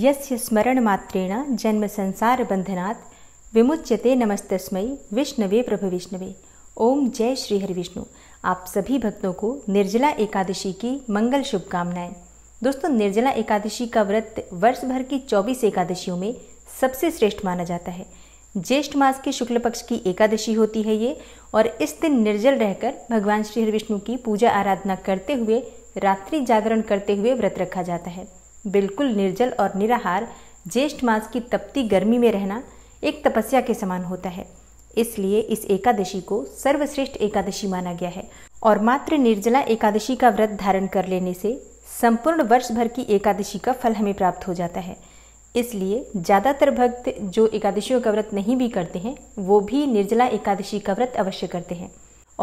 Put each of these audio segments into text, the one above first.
यस्य संसार बंधनात् विमुच्यते नमस्तस्मै विष्णवे प्रभु विष्णवे ओम जय श्री हरि विष्णु आप सभी भक्तों को निर्जला एकादशी की मंगल शुभकामनाएं दोस्तों निर्जला एकादशी का व्रत वर्ष भर की 24 एकादशियों में सबसे श्रेष्ठ माना जाता है ज्येष्ठ मास के शुक्ल पक्ष की एकादशी होती है ये और इस दिन निर्जल रहकर भगवान श्री हरि विष्णु की पूजा आराधना करते हुए रात्रि जागरण करते हुए व्रत रखा जाता है बिल्कुल निर्जल और निराहार ज्येष्ठ मास की तपती गर्मी में रहना एक तपस्या के समान होता है इसलिए इस एकादशी को सर्वश्रेष्ठ एकादशी माना गया है और मात्र निर्जला एकादशी का व्रत धारण कर लेने से संपूर्ण वर्ष भर की एकादशी का फल हमें प्राप्त हो जाता है इसलिए ज़्यादातर भक्त जो एकादशियों का व्रत नहीं भी करते हैं वो भी निर्जला एकादशी का व्रत अवश्य करते हैं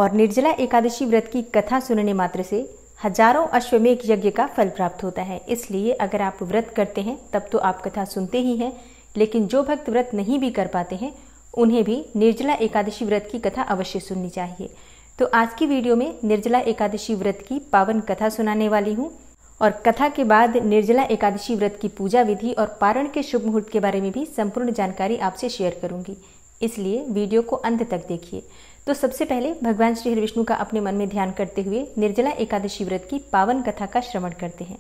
और निर्जला एकादशी व्रत की कथा सुनने मात्र से हजारों अश्वमेघ यज्ञ का फल प्राप्त होता है इसलिए अगर आप व्रत करते हैं तब तो आप कथा सुनते ही हैं लेकिन जो भक्त व्रत नहीं भी कर पाते हैं उन्हें भी निर्जला एकादशी व्रत की कथा अवश्य सुननी चाहिए तो आज की वीडियो में निर्जला एकादशी व्रत की पावन कथा सुनाने वाली हूँ और कथा के बाद निर्जला एकादशी व्रत की पूजा विधि और पारण के शुभ मुहूर्त के बारे में भी संपूर्ण जानकारी आपसे शेयर करूंगी इसलिए वीडियो को अंत तक देखिए तो सबसे पहले भगवान श्री हरि विष्णु का अपने मन में ध्यान करते हुए निर्जला एकादशी व्रत की पावन कथा का श्रवण करते हैं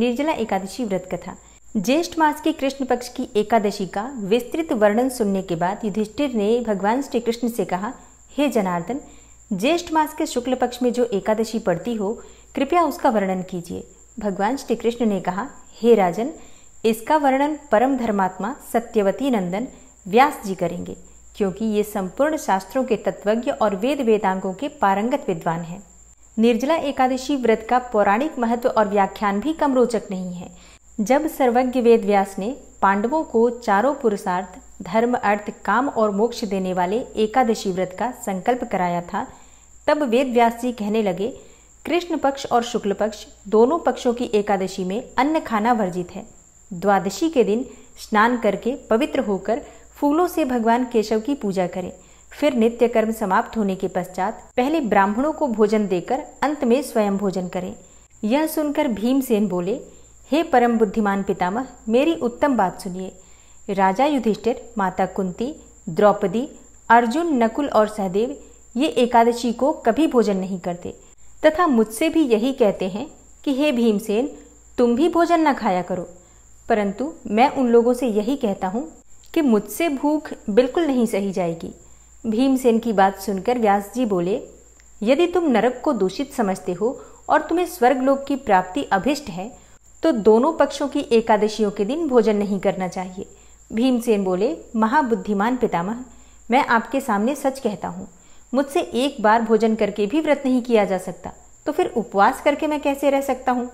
निर्जला एकादशी व्रत कथा ज्येष्ठ मास के कृष्ण पक्ष की एकादशी का विस्तृत वर्णन सुनने के बाद युधिष्ठिर ने भगवान श्री कृष्ण से कहा हे जनार्दन ज्येष्ठ मास के शुक्ल पक्ष में जो एकादशी पड़ती हो कृपया उसका वर्णन कीजिए भगवान श्री कृष्ण ने कहा हे राजन इसका वर्णन परम धर्मात्मा सत्यवती नंदन व्यास जी करेंगे क्योंकि ये संपूर्ण शास्त्रों के तत्वज्ञ और वेद वेदांगों के पारंगत विद्वान हैं निर्जला एकादशी व्रत का पौराणिक महत्व और व्याख्यान भी कम रोचक नहीं है जब सर्वज्ञ वेद व्यास ने पांडवों को चारों पुरुषार्थ धर्म अर्थ काम और मोक्ष देने वाले एकादशी व्रत का संकल्प कराया था तब वेद व्यास जी कहने लगे कृष्ण पक्ष और शुक्ल पक्ष दोनों पक्षों की एकादशी में अन्न खाना वर्जित है द्वादशी के दिन स्नान करके पवित्र होकर फूलों से भगवान केशव की पूजा करें फिर नित्य कर्म समाप्त होने के पश्चात पहले ब्राह्मणों को भोजन देकर अंत में स्वयं भोजन करें यह सुनकर भीमसेन बोले हे परम बुद्धिमान पितामह मेरी उत्तम बात सुनिए राजा युधिष्ठिर माता कुंती द्रौपदी अर्जुन नकुल और सहदेव ये एकादशी को कभी भोजन नहीं करते तथा मुझसे भी यही कहते हैं कि हे भीमसेन तुम भी भोजन न खाया करो परंतु मैं उन लोगों से यही कहता हूँ कि मुझसे भूख बिल्कुल नहीं सही जाएगी भीमसेन की बात सुनकर व्यास जी बोले यदि तुम नरक को दूषित समझते हो और तुम्हें स्वर्गलोक की प्राप्ति अभिष्ट है तो दोनों पक्षों की एकादशियों के दिन भोजन नहीं करना चाहिए भीमसेन बोले महाबुद्धिमान पितामह मैं आपके सामने सच कहता हूँ मुझसे एक बार भोजन करके भी व्रत नहीं किया जा सकता तो फिर उपवास करके मैं कैसे रह सकता हूँ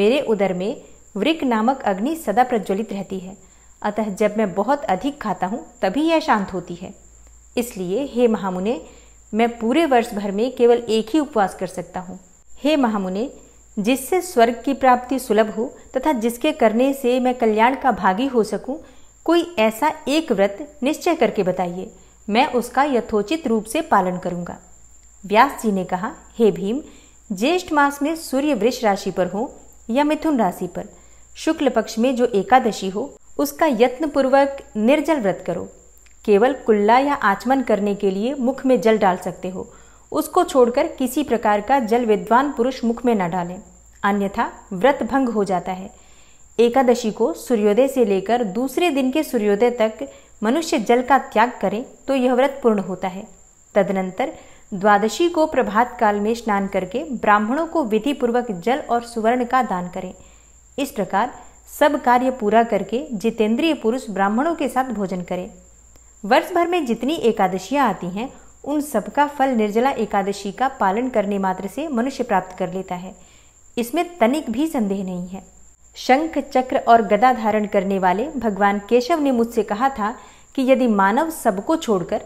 मेरे उदर में वृक नामक अग्नि सदा प्रज्वलित रहती है अतः जब मैं बहुत अधिक खाता हूँ तभी यह शांत होती है इसलिए हे महामुने मैं पूरे वर्ष भर में केवल एक ही उपवास कर सकता हूँ हे महामुने जिससे स्वर्ग की प्राप्ति सुलभ हो तथा जिसके करने से मैं कल्याण का भागी हो सकूं, कोई ऐसा एक व्रत निश्चय करके बताइए मैं उसका यथोचित रूप से पालन करूंगा। व्यास जी ने कहा हे भीम ज्येष्ठ मास में सूर्य वृक्ष राशि पर हो या मिथुन राशि पर शुक्ल पक्ष में जो एकादशी हो उसका यत्नपूर्वक निर्जल व्रत करो केवल कुल्ला या आचमन करने के लिए मुख में जल डाल सकते हो उसको छोड़कर किसी प्रकार का जल विद्वान पुरुष मुख में न डालें अन्यथा व्रत भंग हो जाता है एकादशी को सूर्योदय से लेकर दूसरे दिन के सूर्योदय तक मनुष्य जल का त्याग करे तो यह व्रत पूर्ण होता है तदनंतर द्वादशी को प्रभात काल में स्नान करके ब्राह्मणों को विधि पूर्वक जल और सुवर्ण का दान करें इस प्रकार सब कार्य पूरा करके जितेंद्रिय पुरुष ब्राह्मणों के साथ भोजन करे वर्ष भर में जितनी एकादशियां आती हैं उन सबका फल निर्जला एकादशी का पालन करने मात्र से मनुष्य प्राप्त कर लेता है इसमें तनिक भी संदेह नहीं है शंख चक्र और गदा धारण करने वाले भगवान केशव ने मुझसे कहा था कि यदि मानव सबको छोड़कर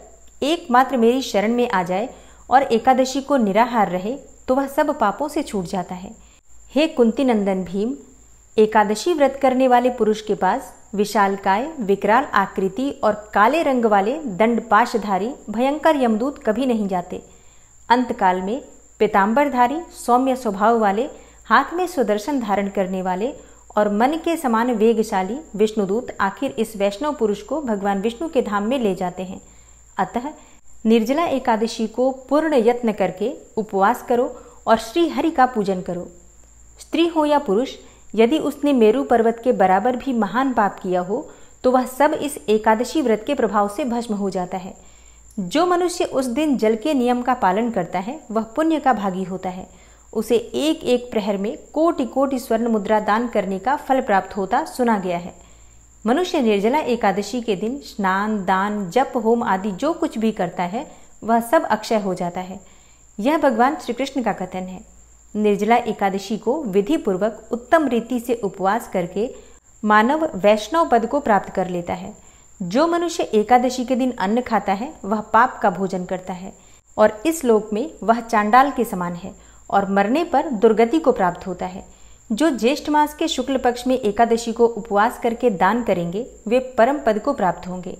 एकमात्र मेरी शरण में आ जाए और एकादशी को निराहार रहे तो वह सब पापों से छूट जाता है हे कुंती नंदन भीम एकादशी व्रत करने वाले पुरुष के पास विशालकाय विकराल आकृति और काले रंग वाले पाशधारी भयंकर यमदूत कभी नहीं जाते अंतकाल में पिताम्बरधारी सौम्य स्वभाव वाले हाथ में सुदर्शन धारण करने वाले और मन के समान वेगशाली विष्णुदूत आखिर इस वैष्णव पुरुष को भगवान विष्णु के धाम में ले जाते हैं अतः निर्जला एकादशी को पूर्ण यत्न करके उपवास करो और श्री हरि का पूजन करो स्त्री हो या पुरुष यदि उसने मेरु पर्वत के बराबर भी महान पाप किया हो तो वह सब इस एकादशी व्रत के प्रभाव से भस्म हो जाता है जो मनुष्य उस दिन जल के नियम का पालन करता है वह पुण्य का भागी होता है उसे एक एक प्रहर में कोटि कोटि स्वर्ण मुद्रा दान करने का फल प्राप्त होता सुना गया है मनुष्य निर्जला एकादशी के दिन स्नान दान जप होम आदि जो कुछ भी करता है वह सब अक्षय हो जाता है यह भगवान श्री कृष्ण का कथन है निर्जला एकादशी को विधि पूर्वक उत्तम रीति से उपवास करके मानव वैष्णव पद को प्राप्त कर लेता है जो मनुष्य एकादशी के दिन अन्न खाता है वह पाप का भोजन करता है और इस लोक में वह चांडाल के समान है और मरने पर दुर्गति को प्राप्त होता है जो ज्येष्ठ मास के शुक्ल पक्ष में एकादशी को उपवास करके दान करेंगे वे परम पद को प्राप्त होंगे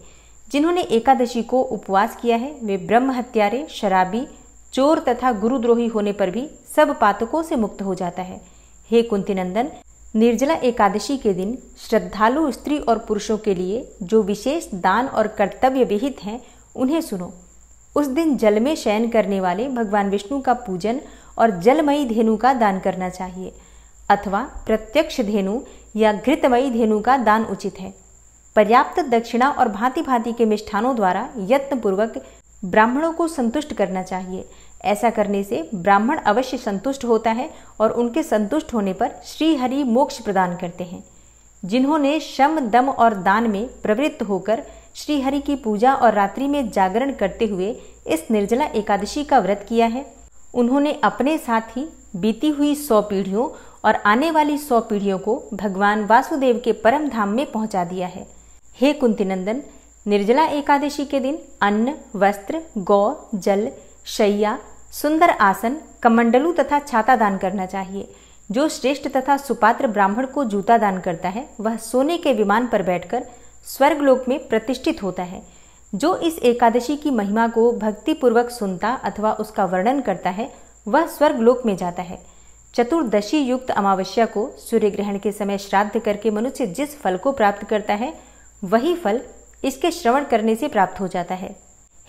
जिन्होंने एकादशी को उपवास किया है वे ब्रह्म हत्यारे शराबी चोर तथा गुरुद्रोही होने पर भी सब पातकों से मुक्त हो जाता है हे कुंती नंदन निर्जला एकादशी के दिन श्रद्धालु स्त्री और पुरुषों के लिए जो विशेष दान और कर्तव्य विहित हैं उन्हें सुनो उस दिन जल में शयन करने वाले भगवान विष्णु का पूजन और जलमयी धेनु का दान करना चाहिए अथवा प्रत्यक्ष धेनु या घृतमयी धेनु का दान उचित है पर्याप्त दक्षिणा और भांति भांति के मिष्ठानों द्वारा यत्नपूर्वक ब्राह्मणों को संतुष्ट करना चाहिए ऐसा करने से ब्राह्मण अवश्य संतुष्ट होता है और उनके संतुष्ट होने पर श्री हरि मोक्ष प्रदान करते हैं जिन्होंने शम दम और दान में प्रवृत्त होकर श्री हरि की पूजा और रात्रि में जागरण करते हुए इस निर्जला एकादशी का व्रत किया है उन्होंने अपने साथ ही बीती हुई सौ पीढ़ियों और आने वाली सौ पीढ़ियों को भगवान वासुदेव के परम धाम में पहुंचा दिया है हे कुंती नंदन निर्जला एकादशी के दिन अन्न वस्त्र गौ जल शैया सुंदर आसन कमंडलू तथा छाता दान करना चाहिए जो श्रेष्ठ तथा सुपात्र ब्राह्मण को जूता दान करता है वह सोने के विमान पर बैठकर स्वर्गलोक में प्रतिष्ठित होता है जो इस एकादशी की महिमा को भक्तिपूर्वक सुनता अथवा उसका वर्णन करता है वह स्वर्गलोक में जाता है चतुर्दशी युक्त अमावस्या को सूर्य ग्रहण के समय श्राद्ध करके मनुष्य जिस फल को प्राप्त करता है वही फल इसके श्रवण करने से प्राप्त हो जाता है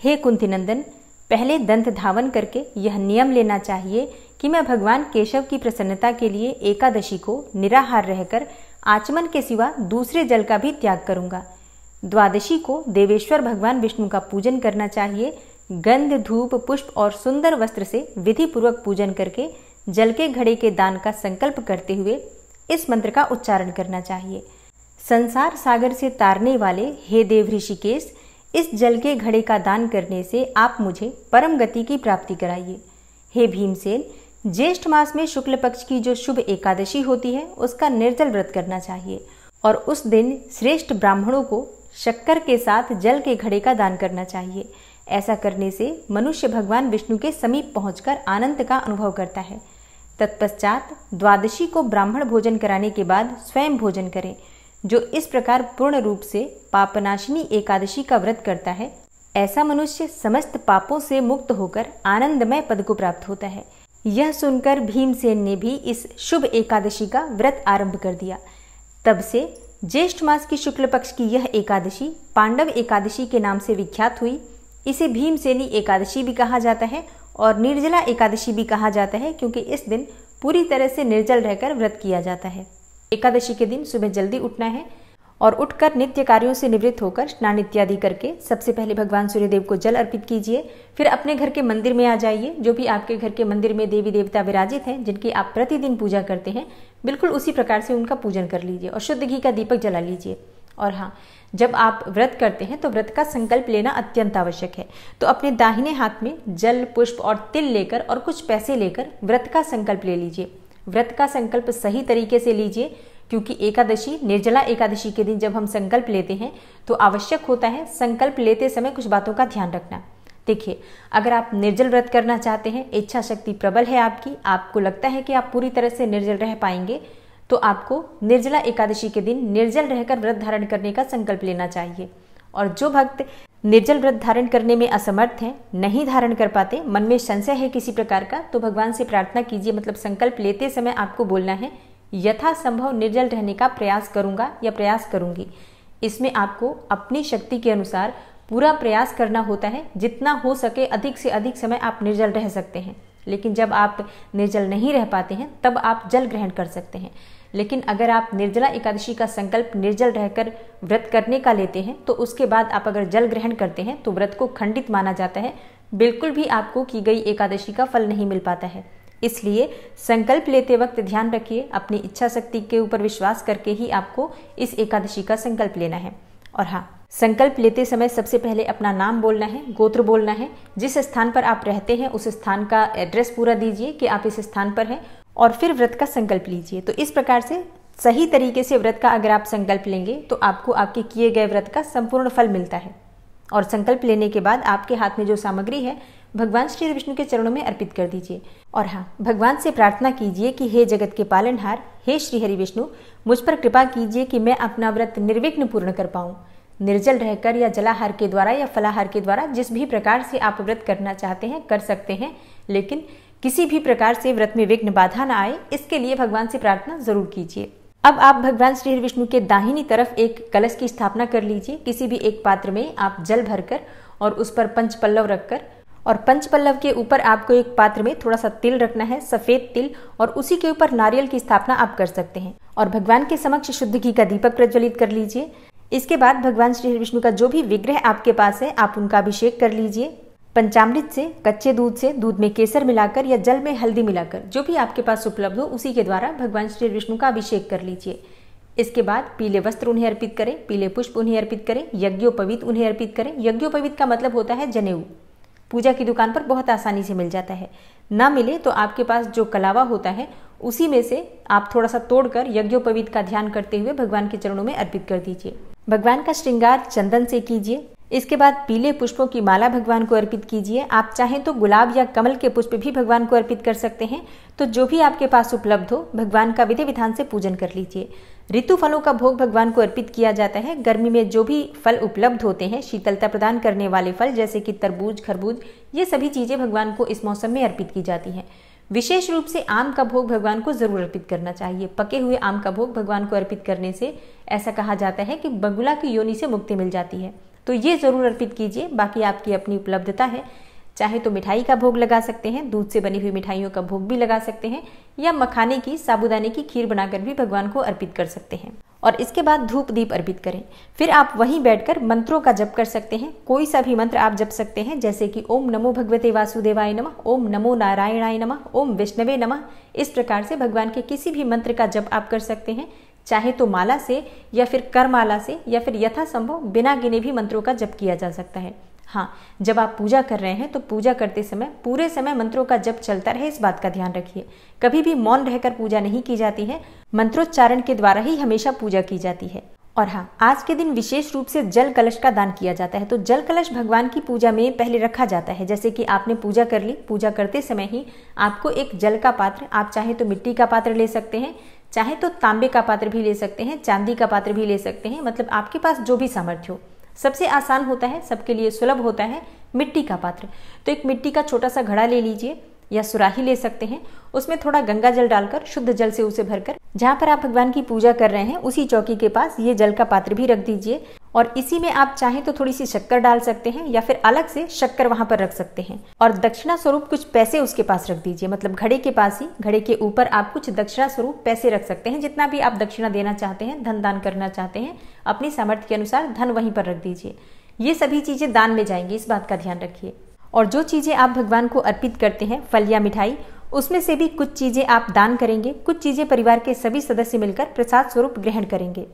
हे कुंती नंदन पहले दंत धावन करके यह नियम लेना चाहिए कि मैं भगवान केशव की प्रसन्नता के लिए एकादशी को निराहार रहकर आचमन के सिवा दूसरे जल का भी त्याग करूंगा द्वादशी को देवेश्वर भगवान विष्णु का पूजन करना चाहिए गंध धूप पुष्प और सुंदर वस्त्र से विधि पूर्वक पूजन करके जल के घड़े के दान का संकल्प करते हुए इस मंत्र का उच्चारण करना चाहिए संसार सागर से तारने वाले हे देव ऋषिकेश इस जल के घड़े का दान करने से आप मुझे परम गति की प्राप्ति कराइए हे भीमसेन ज्येष्ठ मास में शुक्ल पक्ष की जो शुभ एकादशी होती है उसका निर्जल व्रत करना चाहिए और उस दिन श्रेष्ठ ब्राह्मणों को शक्कर के साथ जल के घड़े का दान करना चाहिए ऐसा करने से मनुष्य भगवान विष्णु के समीप पहुंचकर आनंद का अनुभव करता है तत्पश्चात द्वादशी को ब्राह्मण भोजन कराने के बाद स्वयं भोजन करें जो इस प्रकार पूर्ण रूप से पापनाशिनी एकादशी का व्रत करता है ऐसा मनुष्य समस्त पापों से मुक्त होकर आनंदमय पद को प्राप्त होता है यह सुनकर भीमसेन ने भी इस शुभ एकादशी का व्रत आरंभ कर दिया तब से ज्येष्ठ मास की शुक्ल पक्ष की यह एकादशी पांडव एकादशी के नाम से विख्यात हुई इसे भीमसेनी एकादशी भी कहा जाता है और निर्जला एकादशी भी कहा जाता है क्योंकि इस दिन पूरी तरह से निर्जल रहकर व्रत किया जाता है एकादशी के दिन सुबह जल्दी उठना है और उठकर नित्य कार्यों से निवृत्त होकर स्नान इत्यादि करके सबसे पहले भगवान सूर्यदेव को जल अर्पित कीजिए फिर अपने घर के मंदिर में आ जाइए जो भी आपके घर के मंदिर में देवी देवता विराजित हैं जिनकी आप प्रतिदिन पूजा करते हैं बिल्कुल उसी प्रकार से उनका पूजन कर लीजिए और शुद्ध घी का दीपक जला लीजिए और हाँ जब आप व्रत करते हैं तो व्रत का संकल्प लेना अत्यंत आवश्यक है तो अपने दाहिने हाथ में जल पुष्प और तिल लेकर और कुछ पैसे लेकर व्रत का संकल्प ले लीजिए व्रत का संकल्प सही तरीके से लीजिए क्योंकि एकादशी निर्जला एकादशी के दिन जब हम संकल्प लेते हैं तो आवश्यक होता है संकल्प लेते समय कुछ बातों का ध्यान रखना देखिए अगर आप निर्जल व्रत करना चाहते हैं इच्छा शक्ति प्रबल है आपकी आपको लगता है कि आप पूरी तरह से निर्जल रह पाएंगे तो आपको निर्जला एकादशी के दिन निर्जल रहकर व्रत धारण करने का संकल्प लेना चाहिए और जो भक्त निर्जल व्रत धारण करने में असमर्थ हैं नहीं धारण कर पाते मन में संशय है किसी प्रकार का तो भगवान से प्रार्थना कीजिए मतलब संकल्प लेते समय आपको बोलना है यथासंभव निर्जल रहने का प्रयास करूंगा या प्रयास करूंगी इसमें आपको अपनी शक्ति के अनुसार पूरा प्रयास करना होता है जितना हो सके अधिक से अधिक समय आप निर्जल रह सकते हैं लेकिन जब आप निर्जल नहीं रह पाते हैं तब आप जल ग्रहण कर सकते हैं लेकिन अगर आप निर्जला एकादशी का संकल्प निर्जल रहकर व्रत करने का लेते हैं तो उसके बाद आप अगर जल ग्रहण करते हैं तो व्रत को खंडित माना जाता है बिल्कुल भी आपको की गई एकादशी का फल नहीं मिल पाता है इसलिए संकल्प लेते वक्त ध्यान रखिए अपनी इच्छा शक्ति के ऊपर विश्वास करके ही आपको इस एकादशी का संकल्प लेना है और हाँ संकल्प लेते समय सबसे पहले अपना नाम बोलना है गोत्र बोलना है जिस स्थान पर आप रहते हैं उस स्थान का एड्रेस पूरा दीजिए कि आप इस स्थान पर हैं और फिर व्रत का संकल्प लीजिए तो इस प्रकार से सही तरीके से व्रत का अगर आप संकल्प लेंगे तो आपको आपके किए गए व्रत का संपूर्ण फल मिलता है और संकल्प लेने के बाद आपके हाथ में जो सामग्री है भगवान श्री विष्णु के चरणों में अर्पित कर दीजिए और हाँ भगवान से प्रार्थना कीजिए कि हे जगत के पालनहार हे श्री हरि विष्णु मुझ पर कृपा कीजिए कि मैं अपना व्रत निर्विघ्न पूर्ण कर पाऊँ निर्जल रहकर या जलाहार के द्वारा या फलाहार के द्वारा जिस भी प्रकार से आप व्रत करना चाहते हैं कर सकते हैं लेकिन किसी भी प्रकार से व्रत में विघ्न बाधा न आए इसके लिए भगवान से प्रार्थना जरूर कीजिए अब आप भगवान श्री विष्णु के दाहिनी तरफ एक कलश की स्थापना कर लीजिए किसी भी एक पात्र में आप जल भरकर और उस पर पंच पल्लव रखकर और पंच पल्लव के ऊपर आपको एक पात्र में थोड़ा सा तिल रखना है सफेद तिल और उसी के ऊपर नारियल की स्थापना आप कर सकते हैं और भगवान के समक्ष शुद्ध घी का दीपक प्रज्वलित कर लीजिए इसके बाद भगवान श्री विष्णु का जो भी विग्रह आपके पास है आप उनका अभिषेक कर लीजिए पंचामृत से कच्चे दूध से दूध में केसर मिलाकर या जल में हल्दी मिलाकर जो भी आपके पास उपलब्ध हो उसी के द्वारा भगवान श्री विष्णु का अभिषेक कर लीजिए इसके बाद पीले वस्त्र उन्हें अर्पित करें पीले पुष्प उन्हें अर्पित करें यज्ञोपवीत उन्हें अर्पित करें यज्ञोपवीत का मतलब होता है जनेऊ पूजा की दुकान पर बहुत आसानी से मिल जाता है ना मिले तो आपके पास जो कलावा होता है उसी में से आप थोड़ा सा तोड़कर यज्ञोपवीत का ध्यान करते हुए भगवान के चरणों में अर्पित कर दीजिए भगवान का श्रृंगार चंदन से कीजिए इसके बाद पीले पुष्पों की माला भगवान को अर्पित कीजिए आप चाहें तो गुलाब या कमल के पुष्प भी भगवान को अर्पित कर सकते हैं तो जो भी आपके पास उपलब्ध हो भगवान का विधि विधान से पूजन कर लीजिए ऋतु फलों का भोग भगवान को अर्पित किया जाता है गर्मी में जो भी फल उपलब्ध होते हैं शीतलता प्रदान करने वाले फल जैसे कि तरबूज खरबूज ये सभी चीज़ें भगवान को इस मौसम में अर्पित की जाती हैं विशेष रूप से आम का भोग भगवान को जरूर अर्पित करना चाहिए पके हुए आम का भोग भगवान को अर्पित करने से ऐसा कहा जाता है कि बगुला की योनि से मुक्ति मिल जाती है तो ये ज़रूर अर्पित कीजिए बाकी आपकी अपनी उपलब्धता है चाहे तो मिठाई का भोग लगा सकते हैं दूध से बनी हुई मिठाइयों का भोग भी लगा सकते हैं या मखाने की साबुदाने की खीर बनाकर भी भगवान को अर्पित कर सकते हैं और इसके बाद धूप दीप अर्पित करें फिर आप वहीं बैठकर मंत्रों का जप कर सकते हैं कोई सा भी मंत्र आप जप सकते हैं जैसे कि ओम नमो भगवते वासुदेवाय नमः ओम नमो नारायणाय नमः ओम विष्णवे नमः इस प्रकार से भगवान के किसी भी मंत्र का जप आप कर सकते हैं चाहे तो माला से या फिर कर माला से या फिर यथासंभव बिना गिने भी मंत्रों का जप किया जा सकता है हाँ जब आप पूजा कर रहे हैं तो पूजा करते समय पूरे समय मंत्रों का जप चलता रहे इस बात का ध्यान रखिए कभी भी मौन रहकर पूजा नहीं की जाती है मंत्रोच्चारण के द्वारा ही हमेशा पूजा की जाती है और हाँ आज के दिन विशेष रूप से जल कलश का दान किया जाता है तो जल कलश भगवान की पूजा में पहले रखा जाता है जैसे कि आपने पूजा कर ली पूजा करते समय ही आपको एक जल का पात्र आप चाहे तो मिट्टी का पात्र ले सकते हैं चाहे तो तांबे का पात्र भी ले सकते हैं चांदी का पात्र भी ले सकते हैं मतलब आपके पास जो भी सामर्थ्य हो सबसे आसान होता है सबके लिए सुलभ होता है मिट्टी का पात्र तो एक मिट्टी का छोटा सा घड़ा ले लीजिए या सुराही ले सकते हैं उसमें थोड़ा गंगा जल डालकर शुद्ध जल से उसे भरकर जहाँ पर आप भगवान की पूजा कर रहे हैं उसी चौकी के पास ये जल का पात्र भी रख दीजिए और इसी में आप चाहें तो थोड़ी सी शक्कर डाल सकते हैं या फिर अलग से शक्कर वहां पर रख सकते हैं और दक्षिणा स्वरूप कुछ पैसे उसके पास रख दीजिए मतलब घड़े के पास ही घड़े के ऊपर आप कुछ दक्षिणा स्वरूप पैसे रख सकते हैं जितना भी आप दक्षिणा देना चाहते हैं धन दान करना चाहते हैं अपनी सामर्थ्य के अनुसार धन वहीं पर रख दीजिए ये सभी चीज़ें दान में जाएंगी इस बात का ध्यान रखिए और जो चीज़ें आप भगवान को अर्पित करते हैं फल या मिठाई उसमें से भी कुछ चीज़ें आप दान करेंगे कुछ चीज़ें परिवार के सभी सदस्य मिलकर प्रसाद स्वरूप ग्रहण करेंगे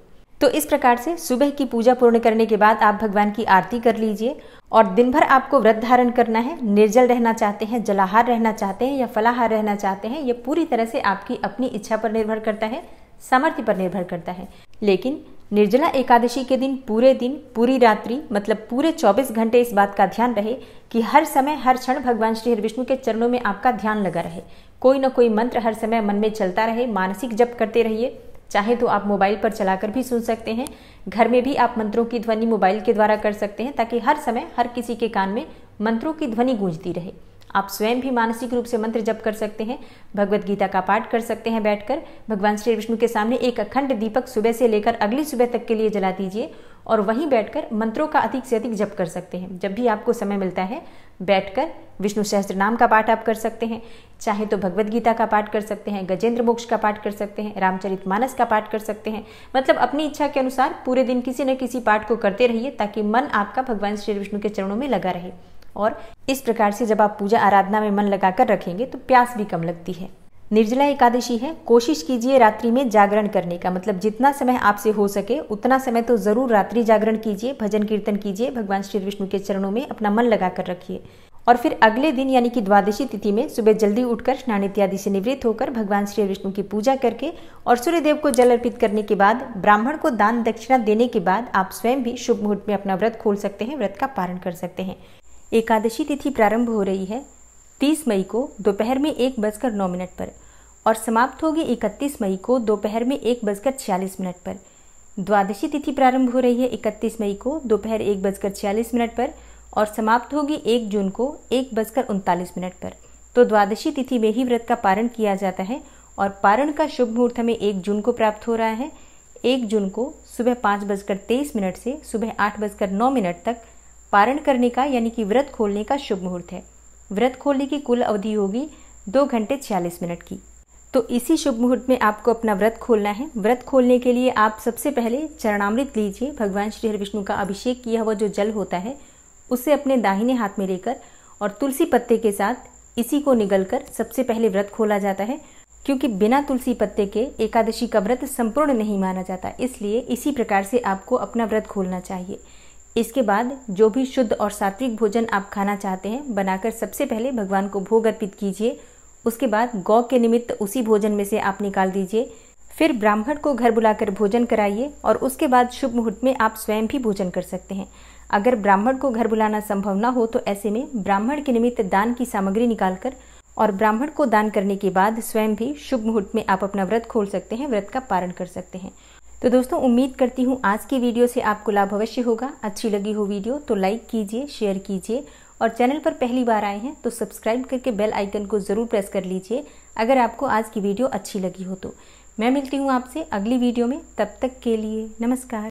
तो इस प्रकार से सुबह की पूजा पूर्ण करने के बाद आप भगवान की आरती कर लीजिए और दिन भर आपको व्रत धारण करना है निर्जल रहना चाहते हैं जलाहार रहना चाहते हैं या फलाहार रहना चाहते हैं ये पूरी तरह से आपकी अपनी इच्छा पर निर्भर करता है सामर्थ्य पर निर्भर करता है लेकिन निर्जला एकादशी के दिन पूरे दिन पूरी रात्रि मतलब पूरे 24 घंटे इस बात का ध्यान रहे कि हर समय हर क्षण भगवान श्री विष्णु के चरणों में आपका ध्यान लगा रहे कोई ना कोई मंत्र हर समय मन में चलता रहे मानसिक जप करते रहिए चाहे तो आप मोबाइल पर चलाकर भी सुन सकते हैं घर में भी आप मंत्रों की ध्वनि मोबाइल के द्वारा कर सकते हैं ताकि हर समय हर किसी के कान में मंत्रों की ध्वनि गूंजती रहे आप स्वयं भी मानसिक रूप से मंत्र जप कर सकते हैं भगवत गीता का पाठ कर सकते हैं बैठकर भगवान श्री विष्णु के सामने एक अखंड दीपक सुबह से लेकर अगली सुबह तक के लिए जला दीजिए और वहीं बैठकर मंत्रों का अधिक से अधिक जप कर सकते हैं जब भी आपको समय मिलता है बैठकर विष्णु सहस्त्र नाम का पाठ आप कर सकते हैं चाहे तो भगवत गीता का पाठ कर सकते हैं गजेंद्र मोक्ष का पाठ कर सकते हैं रामचरित मानस का पाठ कर सकते हैं मतलब अपनी इच्छा के अनुसार पूरे दिन किसी न किसी पाठ को करते रहिए ताकि मन आपका भगवान श्री विष्णु के चरणों में लगा रहे और इस प्रकार से जब आप पूजा आराधना में मन लगाकर रखेंगे तो प्यास भी कम लगती है निर्जला एकादशी है कोशिश कीजिए रात्रि में जागरण करने का मतलब जितना समय आपसे हो सके उतना समय तो ज़रूर रात्रि जागरण कीजिए भजन कीर्तन कीजिए भगवान श्री विष्णु के चरणों में अपना मन लगा कर रखिए और फिर अगले दिन यानी कि द्वादशी तिथि में सुबह जल्दी उठकर स्नान इत्यादि से निवृत्त होकर भगवान श्री विष्णु की पूजा करके और सूर्यदेव को जल अर्पित करने के बाद ब्राह्मण को दान दक्षिणा देने के बाद आप स्वयं भी शुभ मुहूर्त में अपना व्रत खोल सकते हैं व्रत का पारण कर सकते हैं एकादशी तिथि प्रारंभ हो रही है 30 मई को दोपहर में एक बजकर नौ मिनट पर और समाप्त होगी इकतीस मई को दोपहर में एक बजकर छियालीस मिनट पर द्वादशी तिथि प्रारंभ हो रही है इकतीस मई को दोपहर एक बजकर छियालीस मिनट पर और समाप्त होगी एक जून को एक बजकर उनतालीस मिनट पर तो द्वादशी तिथि में ही व्रत का पारण किया जाता है और पारण का शुभ मुहूर्त हमें एक जून को प्राप्त हो रहा है एक जून को सुबह पाँच बजकर तेईस मिनट से सुबह आठ बजकर नौ मिनट तक पारण करने का यानी कि व्रत खोलने का शुभ मुहूर्त है व्रत खोलने की कुल अवधि होगी दो घंटे छियालीस मिनट की तो इसी शुभ मुहूर्त में आपको अपना व्रत खोलना है व्रत खोलने के लिए आप सबसे पहले चरणामृत लीजिए भगवान श्री हरि विष्णु का अभिषेक किया हुआ जो जल होता है उसे अपने दाहिने हाथ में लेकर और तुलसी पत्ते के साथ इसी को निगल कर सबसे पहले व्रत खोला जाता है क्योंकि बिना तुलसी पत्ते के एकादशी का व्रत संपूर्ण नहीं माना जाता इसलिए इसी प्रकार से आपको अपना व्रत खोलना चाहिए इसके बाद जो भी शुद्ध और सात्विक भोजन आप खाना चाहते हैं बनाकर सबसे पहले भगवान को भोग अर्पित कीजिए उसके बाद गौ के निमित्त उसी भोजन में से आप निकाल दीजिए फिर ब्राह्मण को घर बुलाकर भोजन कराइए और उसके बाद शुभ मुहूर्त में आप स्वयं भी भोजन कर सकते हैं अगर ब्राह्मण को घर बुलाना संभव न हो तो ऐसे में ब्राह्मण के निमित्त दान की सामग्री निकालकर और ब्राह्मण को दान करने के बाद स्वयं भी शुभ मुहूर्त में आप अपना व्रत खोल सकते हैं व्रत का पारण कर सकते हैं तो दोस्तों उम्मीद करती हूँ आज की वीडियो से आपको लाभ अवश्य होगा अच्छी लगी हो वीडियो तो लाइक कीजिए शेयर कीजिए और चैनल पर पहली बार आए हैं तो सब्सक्राइब करके बेल आइकन को ज़रूर प्रेस कर लीजिए अगर आपको आज की वीडियो अच्छी लगी हो तो मैं मिलती हूँ आपसे अगली वीडियो में तब तक के लिए नमस्कार